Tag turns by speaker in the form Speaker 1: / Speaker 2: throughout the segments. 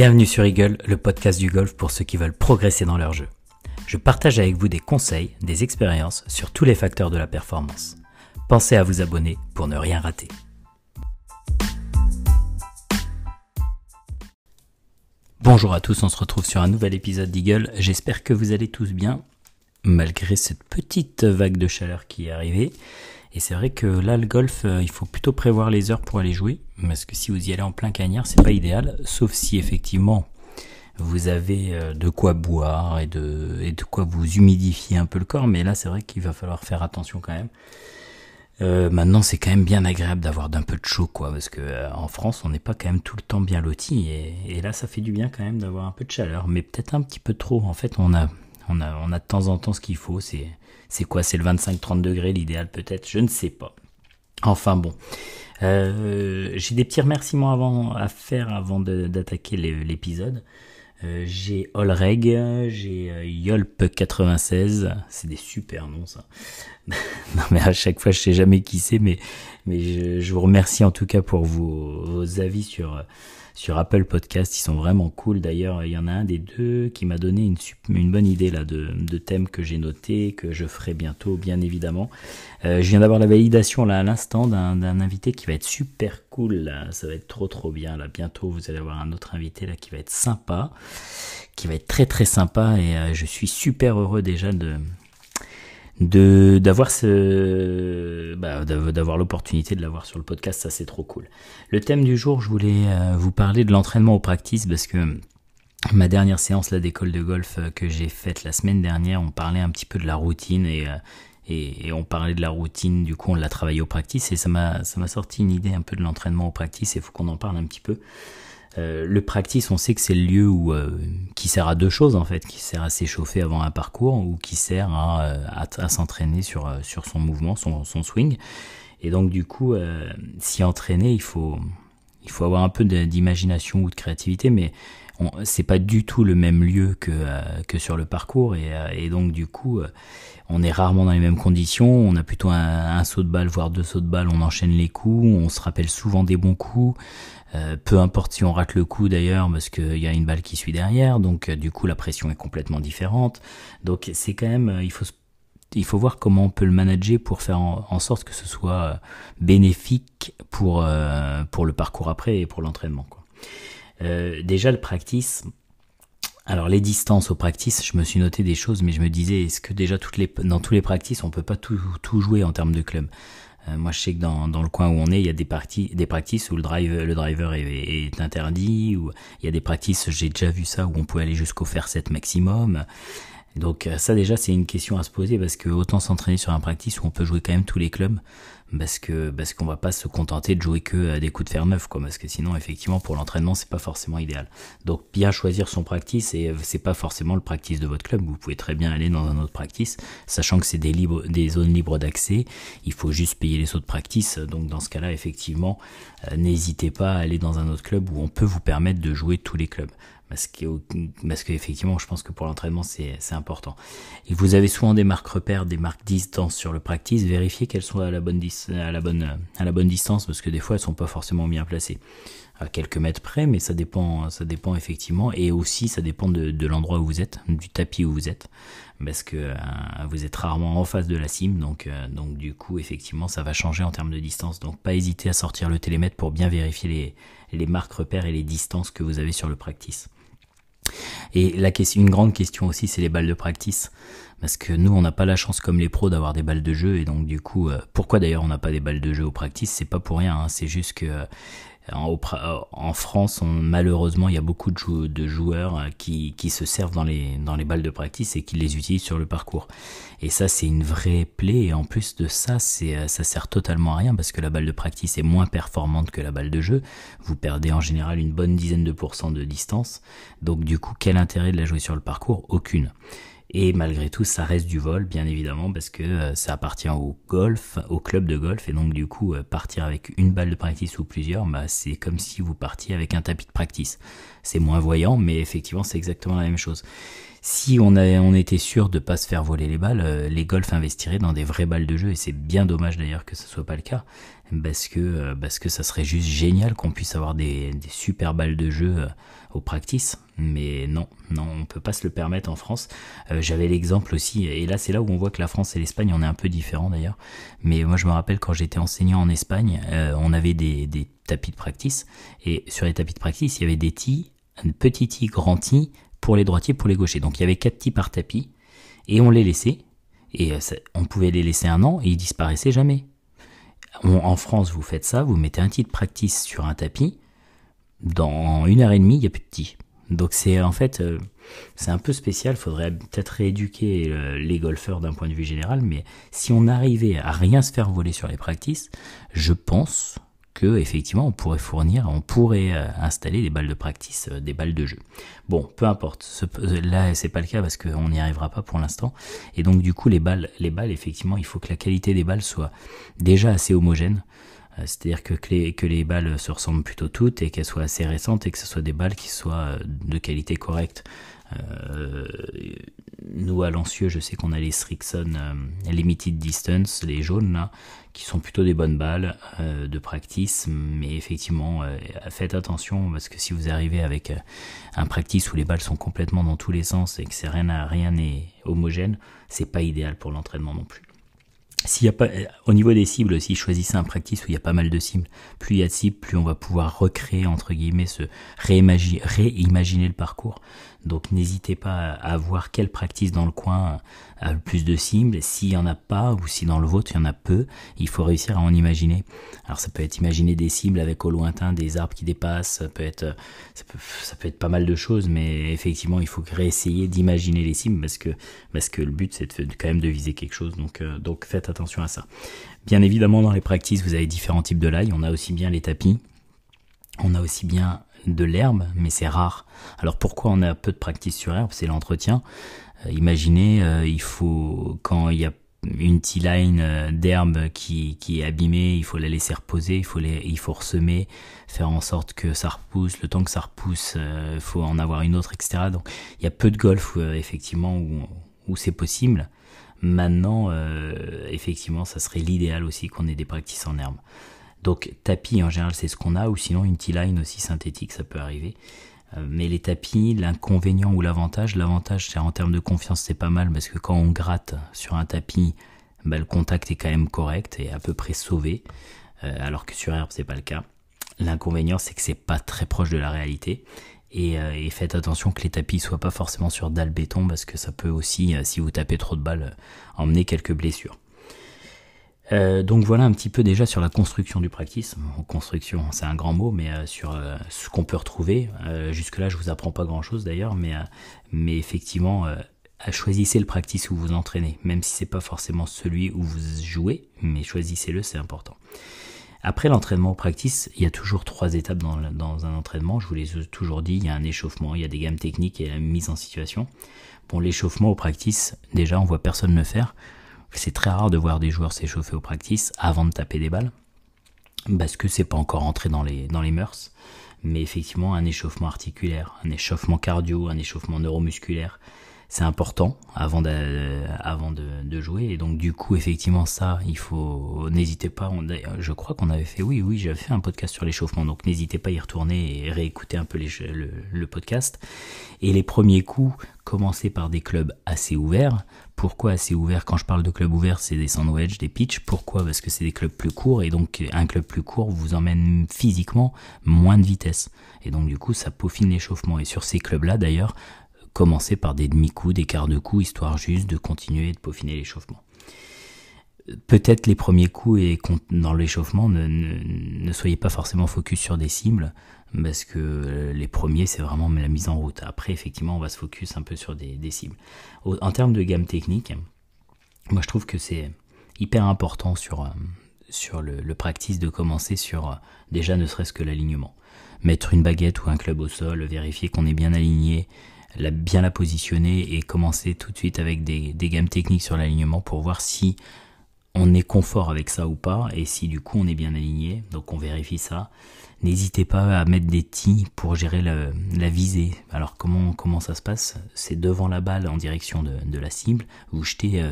Speaker 1: Bienvenue sur Eagle, le podcast du golf pour ceux qui veulent progresser dans leur jeu. Je partage avec vous des conseils, des expériences sur tous les facteurs de la performance. Pensez à vous abonner pour ne rien rater. Bonjour à tous, on se retrouve sur un nouvel épisode d'Eagle. J'espère que vous allez tous bien, malgré cette petite vague de chaleur qui est arrivée. Et c'est vrai que là, le golf, euh, il faut plutôt prévoir les heures pour aller jouer, parce que si vous y allez en plein cagnard, c'est pas idéal, sauf si effectivement vous avez euh, de quoi boire et de, et de quoi vous humidifier un peu le corps, mais là, c'est vrai qu'il va falloir faire attention quand même. Euh, maintenant, c'est quand même bien agréable d'avoir d'un peu de chaud, quoi, parce que en France, on n'est pas quand même tout le temps bien loti, et, et là, ça fait du bien quand même d'avoir un peu de chaleur, mais peut-être un petit peu trop. En fait, on a on a, on a de temps en temps ce qu'il faut. C'est, c'est quoi C'est le 25-30 degrés l'idéal peut-être Je ne sais pas. Enfin bon. Euh, j'ai des petits remerciements avant, à faire avant d'attaquer l'épisode. Euh, j'ai Olreg, j'ai euh, Yolp96, c'est des super noms ça. non mais à chaque fois je sais jamais qui c'est, mais, mais je, vous remercie en tout cas pour vos avis sur, sur Apple Podcast. Ils sont vraiment cool. D'ailleurs, il y en a un des deux qui m'a donné une, bonne idée là de, thèmes que j'ai noté, que je ferai bientôt, bien évidemment. Euh, je viens d'avoir la validation là à l'instant d'un invité qui va être super cool. Ça va être trop trop bien. Là, bientôt, vous allez avoir un autre invité là qui va être sympa, qui va être très très sympa. Et euh, je suis super heureux déjà de de d'avoir ce bah, d'avoir l'opportunité de l'avoir sur le podcast ça c'est trop cool le thème du jour je voulais euh, vous parler de l'entraînement au practice parce que ma dernière séance là d'école de golf euh, que j'ai faite la semaine dernière on parlait un petit peu de la routine euh, et et, on parlait de la routine du coup on l'a travaillé au practice et ça m'a ça m'a sorti une idée un peu de l'entraînement au practice et faut qu'on en parle un petit peu euh, le practice, on sait que c'est le lieu où, euh, qui sert à deux choses en fait, qui sert à s'échauffer avant un parcours ou qui sert à, euh, s'entraîner sur, sur son mouvement, son, swing. Et donc du coup, s'y entraîner, il faut, il faut avoir un peu d'imagination ou de créativité, mais c'est pas du tout le même lieu que, que sur le parcours. et donc du coup, on est rarement dans les mêmes conditions. On a plutôt un, saut de balle, voire deux sauts de balle. On enchaîne les coups. On se rappelle souvent des bons coups. Euh, peu importe si on rate le coup d'ailleurs, parce qu'il y a une balle qui suit derrière. Donc euh, du coup, la pression est complètement différente. Donc c'est quand même, euh, il faut il faut voir comment on peut le manager pour faire en, sorte que ce soit bénéfique pour, pour le parcours après et pour l'entraînement. déjà, le practice, alors les distances aux practices, je me suis noté des choses, mais je me disais, est-ce que déjà toutes les, dans tous les practices, on peut pas tout, tout jouer en termes de club euh, Moi, je sais que dans, le coin où on est, il y a des parties, des practices où le driver, le driver est, interdit, ou il y a des practices, j'ai déjà vu ça, où on peut aller jusqu'au faire 7 maximum. Donc euh, ça déjà c'est une question à se poser parce que autant s'entraîner sur un practice où on peut jouer quand même tous les clubs parce que parce qu'on va pas se contenter de jouer que euh, des coups de fer neuf quoi parce que sinon effectivement pour l'entraînement c'est pas forcément idéal. Donc bien choisir son practice et euh, c'est pas forcément le practice de votre club, vous pouvez très bien aller dans un autre practice sachant que c'est des des zones libres d'accès, il faut juste payer les sauts de practice donc dans ce cas-là effectivement n'hésitez pas à aller dans un autre club où on peut vous permettre de jouer tous les clubs. Parce que, je pense que pour l'entraînement, c'est important. Et vous avez souvent des marques repères, des marques distance sur le practice. Vérifiez qu'elles sont à la, bonne distance, parce que des fois, elles ne sont pas forcément bien placées. À quelques mètres près, mais ça dépend, ça dépend effectivement. Et aussi, ça dépend de, l'endroit où vous êtes, du tapis où vous êtes. Parce que euh, vous êtes rarement en face de la cime, donc, euh, donc du coup, effectivement, ça va changer en termes de distance. Donc, pas hésiter à sortir le télémètre pour bien vérifier les marques repères et les distances que vous avez sur le practice. Et la une grande question aussi, c'est les balles de practice. Parce que nous, on n'a pas la chance comme les pros d'avoir des balles de jeu. Et donc, du coup, euh, pourquoi d'ailleurs on n'a pas des balles de jeu au practice C'est pas pour rien. Hein. c'est juste que euh, euh, en, France, malheureusement, il y a beaucoup de, joueurs euh, qui, se servent dans les, dans les balles de practice et qui les utilisent sur le parcours. Et ça, c'est une vraie plaie. Et en plus de ça, euh, ça sert totalement à rien parce que la balle de practice est moins performante que la balle de jeu. Vous perdez en général une bonne dizaine de pourcents de distance. Donc, du coup, quel intérêt de la jouer sur le parcours Aucune. Et malgré tout, ça reste du vol, bien évidemment, parce que euh, ça appartient au golf, au club de golf. Et donc, du coup, euh, partir avec une balle de practice ou plusieurs, bah, c'est comme si vous partiez avec un tapis de practice. C'est moins voyant, mais effectivement, c'est exactement la même chose. Si on, était sûr de pas se faire voler les balles, euh, les golfs investiraient dans des vraies balles de jeu. Et c'est bien dommage d'ailleurs que ce soit pas le cas, parce que, parce que ça serait juste génial qu'on puisse avoir des, des super balles de jeu aux practices. Mais non, non, on peut pas se le permettre en France. Euh, j'avais l'exemple aussi, et là c'est là où on voit que la France et l'Espagne, on est un peu différent d'ailleurs. Mais moi je me rappelle quand j'étais enseignant en Espagne, euh, on avait des, tapis de practice, et sur les tapis de practice, il y avait des tis, un petit tee, grand pour les droitiers, pour les gauchers. Donc il y avait quatre tis par tapis, et on les laissait, et euh, on pouvait les laisser un an, et ils disparaissaient jamais. en France, vous faites ça, vous mettez un tis de practice sur un tapis, dans une heure et demie, il n'y a plus de petits. Donc c'est en fait, euh, c'est un peu spécial, Il faudrait peut-être rééduquer euh, les golfeurs d'un point de vue général, mais si on arrivait à rien se faire voler sur les practices, je pense que effectivement on pourrait fournir, on pourrait euh, installer des balles de practice, des balles de jeu. Bon, peu importe, ce, là c'est pas le cas parce qu'on n'y arrivera pas pour l'instant, et donc du coup les balles effectivement il faut que la qualité des balles soit déjà assez homogène, euh, c'est-à-dire que, les balles se ressemblent plutôt toutes et qu'elles soient assez récentes et que ce soit des balles qui soient euh, de qualité correcte. Euh, nous à Lancieux, je sais qu'on a les Strixon Limited Distance, les jaunes là, qui sont plutôt des bonnes balles de practice, mais effectivement, faites attention parce que si vous arrivez avec un practice où les balles sont complètement dans tous les sens et que rien n'est homogène, c'est pas idéal pour l'entraînement non plus. S'il y a pas, au niveau des cibles, si choisissez un practice où il y a pas mal de cibles, plus il y a de cibles, plus on va pouvoir recréer, entre guillemets, se réimaginer, réimaginer le parcours. Donc n'hésitez pas à voir quelle pratique dans le coin a le plus de cibles. S'il n'y en a pas, ou si dans le vôtre il y en a peu, il faut réussir à en imaginer. Alors ça peut être imaginer des cibles avec au lointain des arbres qui dépassent, ça peut être, ça peut, être pas mal de choses, mais effectivement il faut réessayer d'imaginer les cibles parce que, parce que le but c'est quand même de viser quelque chose. Donc, euh, donc faites attention à ça. Bien évidemment dans les pratiques, vous avez différents types de l'ail, on a aussi bien les tapis. On a aussi bien de l'herbe, mais c'est rare. Alors pourquoi on a peu de pratique sur herbe C'est l'entretien. Euh, imaginez, euh, il faut quand il y a une petite line euh, d'herbe qui, est abîmée, il faut la laisser reposer, il faut, les, il faut ressemer, faire en sorte que ça repousse, le temps que ça repousse, il faut en avoir une autre, etc. Donc il y a peu de golf effectivement où, c'est possible. Maintenant, effectivement, ça serait l'idéal aussi qu'on ait des pratiques en herbe. Donc tapis en général c'est ce qu'on a, ou sinon une T-line aussi synthétique ça peut arriver. Euh, mais les tapis, l'inconvénient ou l'avantage, l'avantage c'est en termes de confiance c'est pas mal parce que quand on gratte sur un tapis, bah, le contact est quand même correct et à peu près sauvé, euh, alors que sur herbe c'est pas le cas. L'inconvénient c'est que c'est pas très proche de la réalité et, euh, faites attention que les tapis soient pas forcément sur dalle béton parce que ça peut aussi, si vous tapez trop de balles, emmener quelques blessures. Euh, donc voilà un petit peu déjà sur la construction du practice. construction, c'est un grand mot, mais euh, sur euh, ce qu'on peut retrouver. Jusque-là, je vous apprends pas grand-chose d'ailleurs, mais, mais effectivement, choisissez le practice où vous entraînez, même si c'est pas forcément celui où vous jouez, mais choisissez-le, c'est important. Après l'entraînement au practice, il y a toujours trois étapes dans, dans un entraînement. Je vous l'ai toujours dit, il y a un échauffement, il y a des gammes techniques et la mise en situation. Bon, l'échauffement au practice, déjà, on voit personne le faire. C'est très rare de voir des joueurs s'échauffer au practice avant de taper des balles, parce que c'est pas encore entré dans les, dans les mœurs. Mais effectivement, un échauffement articulaire, un échauffement cardio, un échauffement neuromusculaire, c'est important avant de, de, jouer. Et donc, du coup, effectivement, ça, il faut, n'hésitez pas, je crois qu'on avait fait, oui, oui, j'avais fait un podcast sur l'échauffement. Donc, n'hésitez pas à y retourner et réécouter un peu le, podcast. Et les premiers coups, commencer par des clubs assez ouverts. Pourquoi assez ouverts Quand je parle de clubs ouverts, c'est des sandwichs, des pitches. Pourquoi Parce que c'est des clubs plus courts et donc un club plus court vous emmène physiquement moins de vitesse. Et donc du coup, ça peaufine l'échauffement. Et sur ces clubs-là, d'ailleurs, commencer par des demi-coups, des quarts de coups, histoire juste de continuer de peaufiner l'échauffement peut-être les premiers coups et dans l'échauffement, ne, soyez pas forcément focus sur des cibles parce que euh, les premiers, c'est vraiment la mise en route. Après, effectivement, on va se focus un peu sur des, cibles. en termes de gamme technique, moi, je trouve que c'est hyper important sur, euh, sur le, le, practice de commencer sur euh, déjà ne serait-ce que l'alignement. Mettre une baguette ou un club au sol, vérifier qu'on est bien aligné, la, bien la positionner et commencer tout de suite avec des, des gammes techniques sur l'alignement pour voir si on est confort avec ça ou pas, et si du coup on est bien aligné, donc on vérifie ça. N'hésitez pas à mettre des tis pour gérer la visée. Alors comment, comment ça se passe C'est devant la balle en direction de, la cible, vous jetez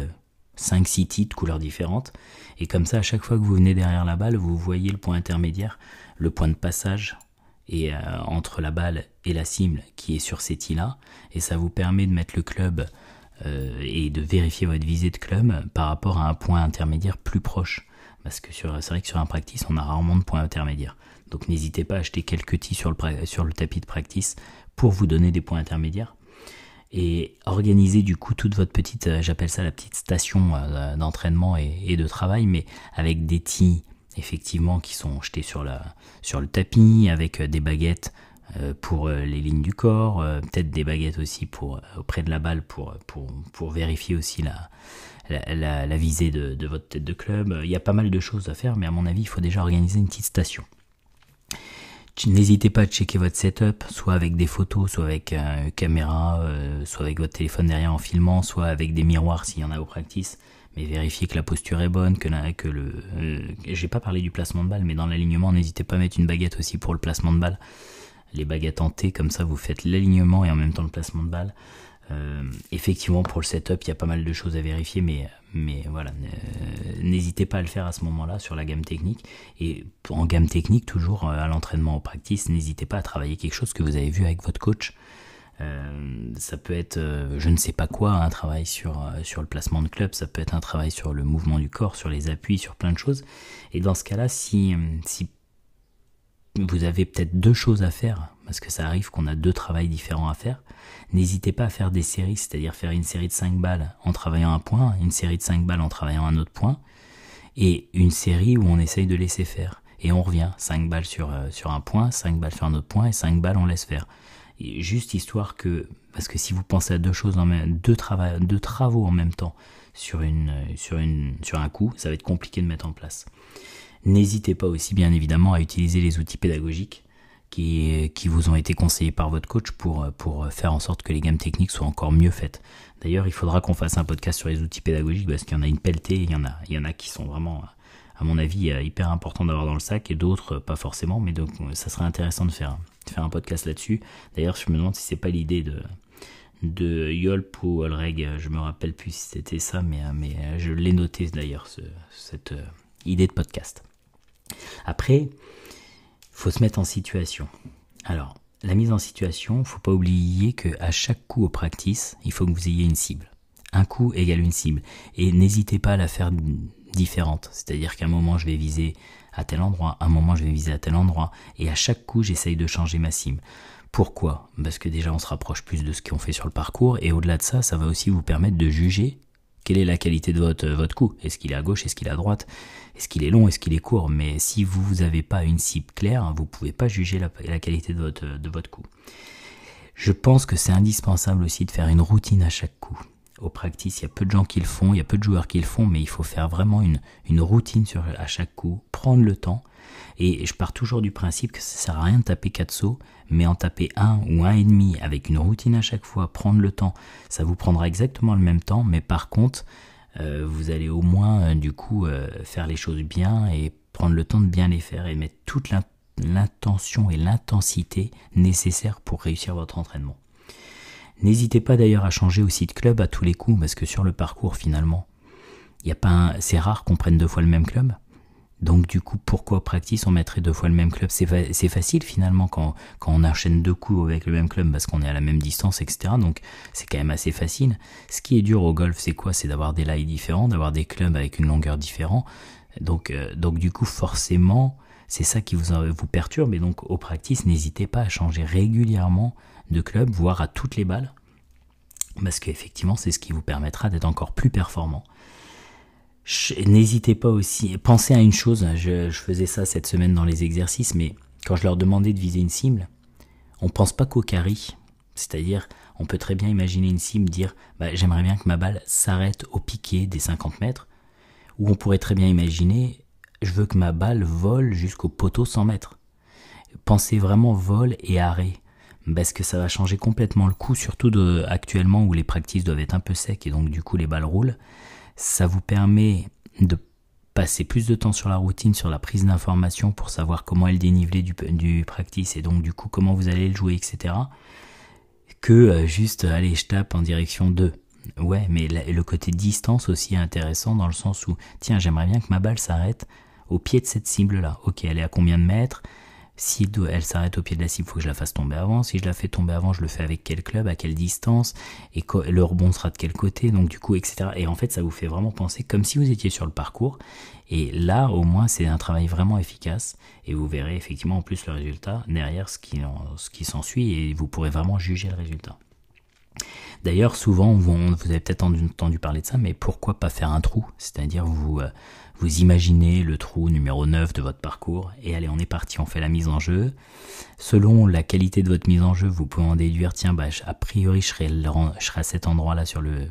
Speaker 1: 5-6 euh, tis de couleurs différentes, et comme ça à chaque fois que vous venez derrière la balle, vous voyez le point intermédiaire, le point de passage et euh, entre la balle et la cible qui est sur ces tis là, et ça vous permet de mettre le club euh, et de vérifier votre visée de club par rapport à un point intermédiaire plus proche. Parce que c'est vrai que sur un practice, on a rarement de points intermédiaires. Donc n'hésitez pas à acheter quelques tis sur le, sur le tapis de practice pour vous donner des points intermédiaires. Et organisez du coup toute votre petite, euh, j'appelle ça la petite station euh, d'entraînement et, de travail, mais avec des tis effectivement qui sont jetés sur, la, sur le tapis, avec des baguettes euh, pour euh, les lignes du corps, euh, peut-être des baguettes aussi pour auprès de la balle pour, pour, pour vérifier aussi la, la, visée de, de, votre tête de club. Il y a pas mal de choses à faire, mais à mon avis, il faut déjà organiser une petite station. N'hésitez pas à checker votre setup, soit avec des photos, soit avec une caméra, soit avec votre téléphone derrière en filmant, soit avec des miroirs s'il y en a au practice mais vérifiez que la posture est bonne, que, que le... J'ai pas parlé du placement de balle, mais dans l'alignement, n'hésitez pas à mettre une baguette aussi pour le placement de balle les baguettes en T, comme ça vous faites l'alignement et en même temps le placement de balle. Euh, effectivement, pour le setup, il y a pas mal de choses à vérifier, mais, mais voilà, euh, n'hésitez pas à le faire à ce moment-là sur la gamme technique. Et en gamme technique, toujours euh, à l'entraînement, en practice, n'hésitez pas à travailler quelque chose que vous avez vu avec votre coach. ça peut être je ne sais pas quoi, un travail sur, sur le placement de club, ça peut être un travail sur le mouvement du corps, sur les appuis, sur plein de choses. Et dans ce cas-là, si, si vous avez peut-être deux choses à faire, parce que ça arrive qu'on a deux travails différents à faire, n'hésitez pas à faire des séries, c'est-à-dire faire une série de 5 balles en travaillant un point, une série de 5 balles en travaillant un autre point, et une série où on essaye de laisser faire. Et on revient, 5 balles sur, euh, sur un point, 5 balles sur un autre point, et 5 balles on laisse faire. juste histoire que, parce que si vous pensez à deux choses, en même, deux, deux travaux en même temps sur, une, euh, sur, une, sur un coup, ça va être compliqué de mettre en place. N'hésitez pas aussi bien évidemment à utiliser les outils pédagogiques qui, qui vous ont été conseillés par votre coach pour, pour faire en sorte que les gammes techniques soient encore mieux faites. D'ailleurs, il faudra qu'on fasse un podcast sur les outils pédagogiques parce qu'il y en a une pelletée, il y en a, il y en a qui sont vraiment, à mon avis, euh, hyper importants d'avoir dans le sac et d'autres euh, pas forcément, mais donc euh, ça serait intéressant de faire, faire un podcast là-dessus. D'ailleurs, je me demande si c'est pas l'idée de, de Yolp ou Olreg, je me rappelle plus si c'était ça, mais, mais je l'ai noté d'ailleurs, cette idée de podcast. Après, faut se mettre en situation. Alors, la mise en situation, faut pas oublier que à chaque coup au practice, il faut que vous ayez une cible. Un coup égale une cible. Et n'hésitez pas à la faire différente. C'est-à-dire qu'à un moment, je vais viser à tel endroit, à un moment, je vais viser à tel endroit. Et à chaque coup, j'essaye de changer ma cible. Pourquoi Parce que déjà, on se rapproche plus de ce qu'on fait sur le parcours. Et au-delà de ça, ça va aussi vous permettre de juger quelle est la qualité de votre, coup Est-ce qu'il est à gauche Est-ce qu'il est à droite Est-ce qu'il est long Est-ce qu'il est court Mais si vous n'avez pas une cible claire, hein, vous ne pouvez pas juger la, qualité de votre, coup. Je pense que c'est indispensable aussi de faire une routine à chaque coup. Au practice, il y a peu de gens qui le font, il y a peu de joueurs qui le font, mais il faut faire vraiment une, routine à chaque coup, prendre le temps et je pars toujours du principe que ça sert à rien de taper 4 sauts, mais en taper un ou un et demi avec une routine à chaque fois, prendre le temps, ça vous prendra exactement le même temps, mais par contre, euh, vous allez au moins euh, du coup euh, faire les choses bien et prendre le temps de bien les faire et mettre toute l'intention et l'intensité nécessaire pour réussir votre entraînement. N'hésitez pas d'ailleurs à changer aussi de club à tous les coups parce que sur le parcours finalement, a pas c'est rare qu'on prenne deux fois le même club. Donc du coup, pourquoi practice On mettrait deux fois le même club. C'est, facile finalement quand, on enchaîne deux coups avec le même club parce qu'on est à la même distance, etc. Donc c'est quand même assez facile. Ce qui est dur au golf, c'est quoi C'est d'avoir des lies différents, d'avoir des clubs avec une longueur différente. Euh, donc, du coup, forcément, c'est ça qui vous, vous perturbe. Et donc au practice, n'hésitez pas à changer régulièrement de club, voire à toutes les balles. Parce qu'effectivement, c'est ce qui vous permettra d'être encore plus performant. N'hésitez pas aussi, pensez à une chose, hein, je, faisais ça cette semaine dans les exercices, mais quand je leur demandais de viser une cible, on ne pense pas qu'au carré, C'est-à-dire, on peut très bien imaginer une cible dire bah, j'aimerais bien que ma balle s'arrête au piqué des 50 mètres, ou on pourrait très bien imaginer je veux que ma balle vole jusqu'au poteau 100 mètres. Pensez vraiment vol et arrêt, parce que ça va changer complètement le coup, surtout de, actuellement où les pratiques doivent être un peu secs et donc du coup les balles roulent. Ça vous permet de passer plus de temps sur la routine, sur la prise d'information pour savoir comment elle dénivelait du, du practice et donc du coup comment vous allez le jouer, etc. Que euh, juste, allez, je tape en direction 2. Ouais, mais le côté distance aussi est intéressant dans le sens où, tiens, j'aimerais bien que ma balle s'arrête au pied de cette cible-là. Ok, elle est à combien de mètres si elle s'arrête au pied de la cible, il faut que je la fasse tomber avant. Si je la fais tomber avant, je le fais avec quel club, à quelle distance, et le rebond sera de quel côté, donc du coup, etc. Et en fait, ça vous fait vraiment penser comme si vous étiez sur le parcours. Et là, au moins, c'est un travail vraiment efficace. Et vous verrez effectivement en plus le résultat derrière ce qui, ce qui s'ensuit, et vous pourrez vraiment juger le résultat. D'ailleurs, souvent, vous, vous avez peut-être entendu parler de ça, mais pourquoi pas faire un trou C'est-à-dire, vous, euh, vous imaginez le trou numéro 9 de votre parcours et allez, on est parti, on fait la mise en jeu. Selon la qualité de votre mise en jeu, vous pouvez en déduire, tiens, bah, a priori, je serai, à cet endroit-là sur le,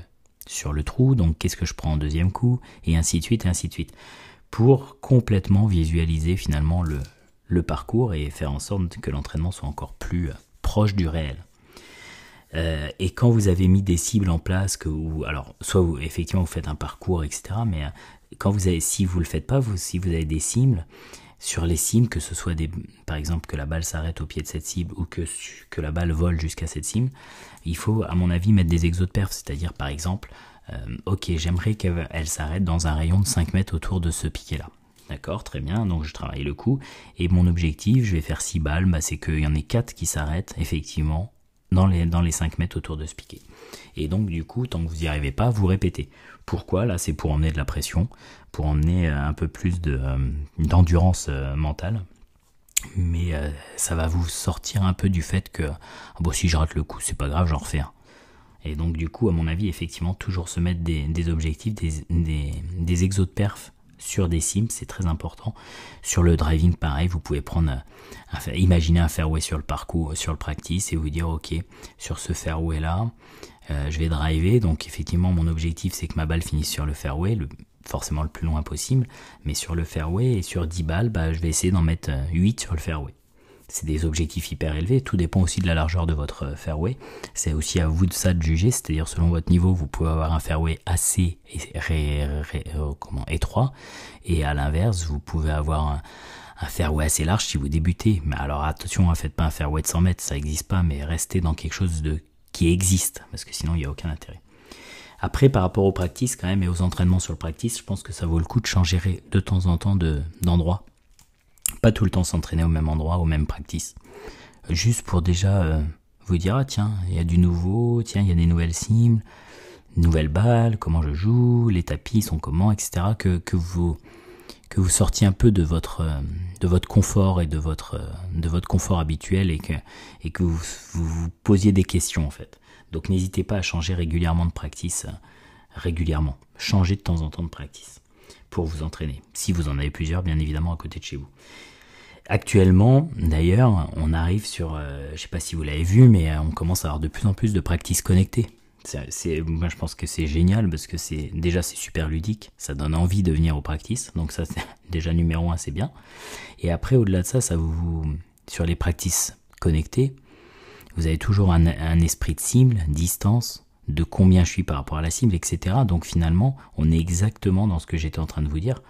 Speaker 1: sur le trou, donc qu'est-ce que je prends en deuxième coup, et ainsi de suite, et ainsi de suite, pour complètement visualiser finalement le, le parcours et faire en sorte que l'entraînement soit encore plus euh, proche du réel. Euh, et quand vous avez mis des cibles en place, que alors soit vous, effectivement vous faites un parcours, etc., mais euh, quand vous avez, si vous le faites pas, si vous avez des cibles, sur les cibles, que ce soit des, par exemple que la balle s'arrête au pied de cette cible ou que, que la balle vole jusqu'à cette cible, il faut, à mon avis, mettre des exos de perf. C'est-à-dire, par exemple, euh, ok, j'aimerais qu'elle s'arrête dans un rayon de 5 mètres autour de ce piquet-là. D'accord, très bien, donc je travaille le coup. Et mon objectif, je vais faire 6 balles, bah, c'est qu'il y en ait 4 qui s'arrêtent, effectivement, dans les, dans 5 mètres autour de ce piquet. Et donc du coup, tant que vous n'y arrivez pas, vous répétez. Pourquoi Là, c'est pour emmener de la pression, pour emmener euh, un peu plus de, euh, d'endurance euh, mentale. Mais ça va vous sortir un peu du fait que ah bon, bah, si je rate le coup, c'est pas grave, j'en refais un. Et donc du coup, à mon avis, effectivement, toujours se mettre des, objectifs, des, des, des exos de perf sur des sims, c'est très important. Sur le driving, pareil, vous pouvez prendre, euh, imaginer un fairway sur le parcours, sur le practice, et vous dire, ok, sur ce fairway là, euh, je vais driver. Donc effectivement, mon objectif, c'est que ma balle finisse sur le fairway, forcément le plus loin possible, mais sur le fairway, et sur 10 balles, bah, je vais essayer d'en mettre 8 euh, sur le fairway c'est des objectifs hyper élevés. Tout dépend aussi de la largeur de votre euh, fairway. C'est aussi à vous de ça de juger, c'est-à-dire selon votre niveau, vous pouvez avoir un fairway assez euh, comment, étroit, et à l'inverse, vous pouvez avoir un, fairway assez large si vous débutez. Mais alors attention, ne hein, faites pas un fairway de 100 mètres, ça n'existe pas, mais restez dans quelque chose de, qui existe, parce que sinon il n'y a aucun intérêt. Après, par rapport aux pratiques, quand même et aux entraînements sur le practice, je pense que ça vaut le coup de changer de temps en temps d'endroit pas tout le temps s'entraîner au même endroit, au même practice. Juste pour déjà euh, vous dire, ah tiens, il y a du nouveau, tiens, il y a des nouvelles cibles, nouvelles balles, comment je joue, les tapis sont comment, etc. Que, que vous que vous sortiez un peu de votre euh, de votre confort et de votre euh, de votre confort habituel et que et que vous vous, posiez des questions en fait. Donc n'hésitez pas à changer régulièrement de practice régulièrement, changer de temps en temps de practice pour vous entraîner. Si vous en avez plusieurs bien évidemment à côté de chez vous. Actuellement, d'ailleurs, on arrive sur, euh, je sais pas si vous l'avez vu, mais euh, on commence à avoir de plus en plus de practices connectées. C'est, moi, je pense que c'est génial parce que c'est déjà c'est super ludique, ça donne envie de venir aux practices. Donc ça, c'est déjà numéro un, c'est bien. Et après, au-delà de ça, ça vous sur les practices connectées, vous avez toujours un esprit de cible, distance, de combien je suis par rapport à la cible, etc. Donc finalement, on est exactement dans ce que j'étais en train de vous dire.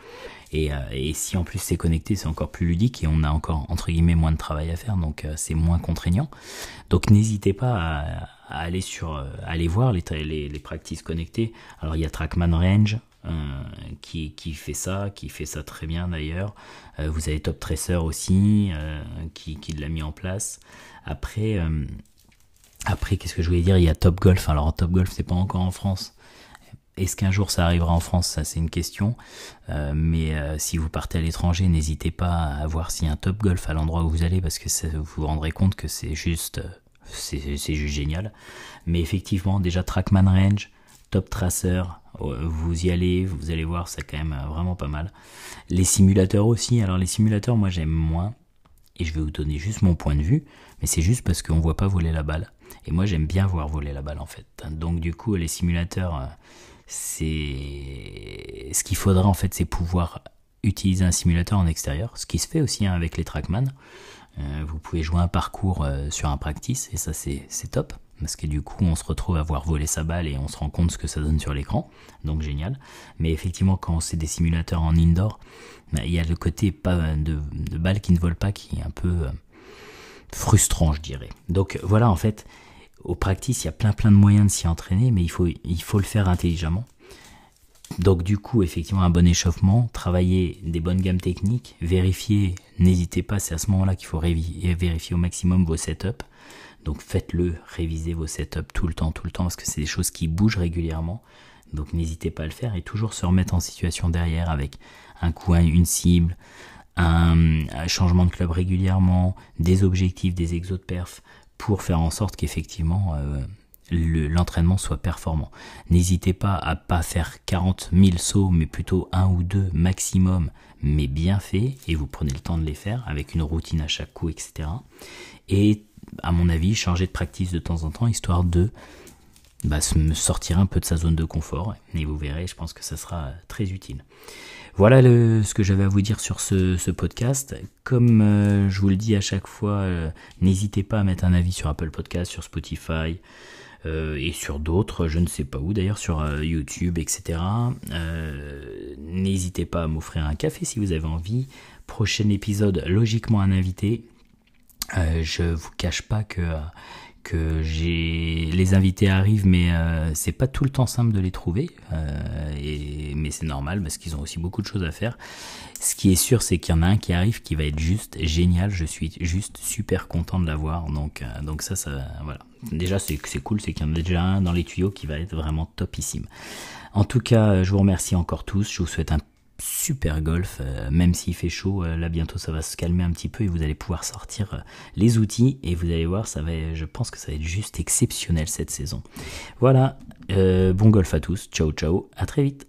Speaker 1: Euh, et, si en plus c'est connecté, c'est encore plus ludique et on a encore, entre guillemets, moins de travail à faire, donc euh, c'est moins contraignant. Donc n'hésitez pas à, aller sur, euh, aller voir les, les, les practices connectées. Alors il y a Trackman Range, qui, fait ça, qui fait ça très bien d'ailleurs. vous avez Top Tracer aussi, qui, qui l'a mis en place. Après, après, qu'est-ce que je voulais dire Il y a Top Golf. Alors, Top Golf, c'est pas encore en France. Est-ce qu'un jour ça arrivera en France Ça, c'est une question. Euh, mais euh, si vous partez à l'étranger, n'hésitez pas à voir s'il y a un Top Golf à l'endroit où vous allez, parce que ça, vous vous rendrez compte que c'est juste, euh, c'est juste génial. Mais effectivement, déjà Trackman Range, Top Tracer, vous y allez, vous allez voir, c'est quand même vraiment pas mal. Les simulateurs aussi. Alors les simulateurs, moi j'aime moins. Et je vais vous donner juste mon point de vue, mais c'est juste parce qu'on voit pas voler la balle. Et moi, j'aime bien voir voler la balle, en fait. Donc, du coup, les simulateurs, euh, c'est. Ce qu'il faudrait en fait, c'est pouvoir utiliser un simulateur en extérieur, ce qui se fait aussi hein, avec les Trackman. Euh, vous pouvez jouer un parcours euh, sur un practice, et ça, c'est top. Parce que du coup, on se retrouve à voir voler sa balle et on se rend compte ce que ça donne sur l'écran. Donc, génial. Mais effectivement, quand c'est des simulateurs en indoor, bah, il y a le côté pas de, balle qui ne vole pas qui est un peu. frustrant, je dirais. Donc voilà, en fait, au practice, il y a plein plein de moyens de s'y entraîner, mais il faut, il faut le faire intelligemment. Donc du coup, effectivement, un bon échauffement, travailler des bonnes gammes techniques, vérifier, n'hésitez pas, c'est à ce moment-là qu'il faut vérifier au maximum vos setups. Donc faites-le, révisez vos setups tout le temps, tout le temps, parce que c'est des choses qui bougent régulièrement. Donc n'hésitez pas à le faire et toujours se remettre en situation derrière avec un coin, une cible, un, un changement de club régulièrement, des objectifs, des exos de perf, pour faire en sorte qu'effectivement euh, l'entraînement soit performant. N'hésitez pas à pas faire 40 000 sauts, mais plutôt un ou deux maximum, mais bien fait, et vous prenez le temps de les faire avec une routine à chaque coup, etc. Et à mon avis, changer de practice de temps en temps, histoire de bah, sortir un peu de sa zone de confort. Et vous verrez, je pense que ça sera euh, très utile. Voilà ce que j'avais à vous dire sur ce, podcast. Comme euh, je vous le dis à chaque fois, euh, n'hésitez pas à mettre un avis sur Apple Podcast, sur Spotify euh, et sur d'autres, je ne sais pas où d'ailleurs, sur YouTube, etc. n'hésitez pas à m'offrir un café si vous avez envie. Prochain épisode, logiquement un invité. je vous cache pas que que j'ai les invités arrivent, mais euh, c'est pas tout le temps simple de les trouver. Euh, et... Mais c'est normal parce qu'ils ont aussi beaucoup de choses à faire. Ce qui est sûr, c'est qu'il y en a un qui arrive qui va être juste génial. Je suis juste super content de l'avoir. Donc euh, donc ça ça voilà. Déjà c'est cool, c'est qu'il y en a déjà un dans les tuyaux qui va être vraiment topissime. En tout cas, je vous remercie encore tous. Je vous souhaite un super golf, euh, même s'il fait chaud, euh, là bientôt ça va se calmer un petit peu et vous allez pouvoir sortir euh, les outils et vous allez voir, ça va, je pense que ça va être juste exceptionnel cette saison. Voilà, bon golf à tous, ciao ciao, à très vite.